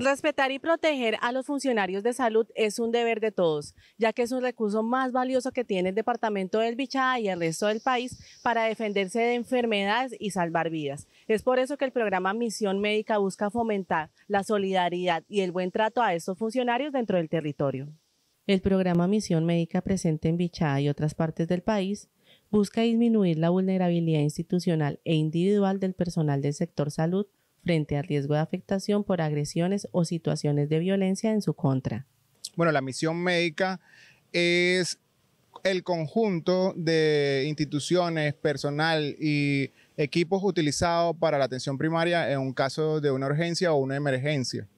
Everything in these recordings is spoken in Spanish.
Respetar y proteger a los funcionarios de salud es un deber de todos, ya que es un recurso más valioso que tiene el departamento del Bichada y el resto del país para defenderse de enfermedades y salvar vidas. Es por eso que el programa Misión Médica busca fomentar la solidaridad y el buen trato a estos funcionarios dentro del territorio. El programa Misión Médica presente en Bichada y otras partes del país busca disminuir la vulnerabilidad institucional e individual del personal del sector salud frente al riesgo de afectación por agresiones o situaciones de violencia en su contra. Bueno, la misión médica es el conjunto de instituciones, personal y equipos utilizados para la atención primaria en un caso de una urgencia o una emergencia.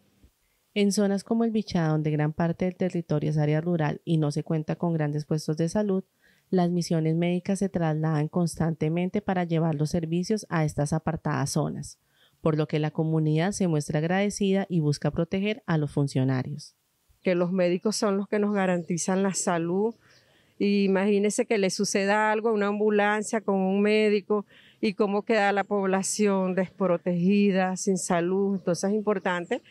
En zonas como el Bichá, donde gran parte del territorio es área rural y no se cuenta con grandes puestos de salud, las misiones médicas se trasladan constantemente para llevar los servicios a estas apartadas zonas por lo que la comunidad se muestra agradecida y busca proteger a los funcionarios. Que los médicos son los que nos garantizan la salud. Imagínese imagínense que le suceda algo a una ambulancia con un médico y cómo queda la población desprotegida, sin salud. Entonces es importante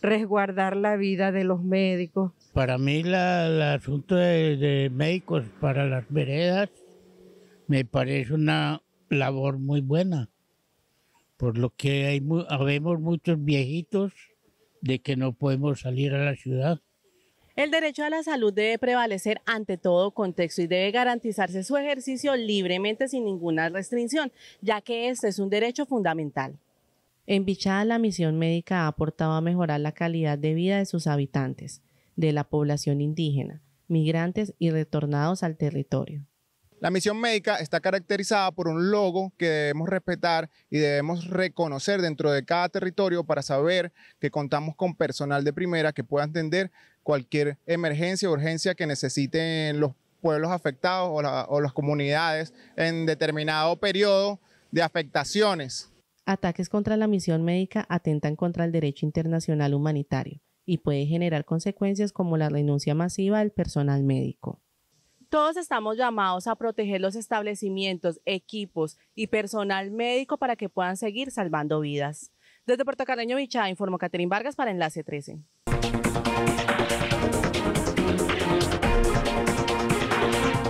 resguardar la vida de los médicos. Para mí el asunto de, médicos para las veredas me parece una labor muy buena, por lo que hay muchos viejitos de que no podemos salir a la ciudad. El derecho a la salud debe prevalecer ante todo contexto y debe garantizarse su ejercicio libremente sin ninguna restricción, ya que este es un derecho fundamental. En Bichada, la misión médica ha aportado a mejorar la calidad de vida de sus habitantes, de la población indígena, migrantes y retornados al territorio. La misión médica está caracterizada por un logo que debemos respetar y debemos reconocer dentro de cada territorio para saber que contamos con personal de primera que pueda atender cualquier emergencia o urgencia que necesiten los pueblos afectados o, o las comunidades en determinado periodo de afectaciones. Ataques contra la misión médica atentan contra el derecho internacional humanitario y puede generar consecuencias como la renuncia masiva del personal médico. Todos estamos llamados a proteger los establecimientos, equipos y personal médico para que puedan seguir salvando vidas. Desde Puerto Carreño, Vichada, informó Caterín Vargas para Enlace 13.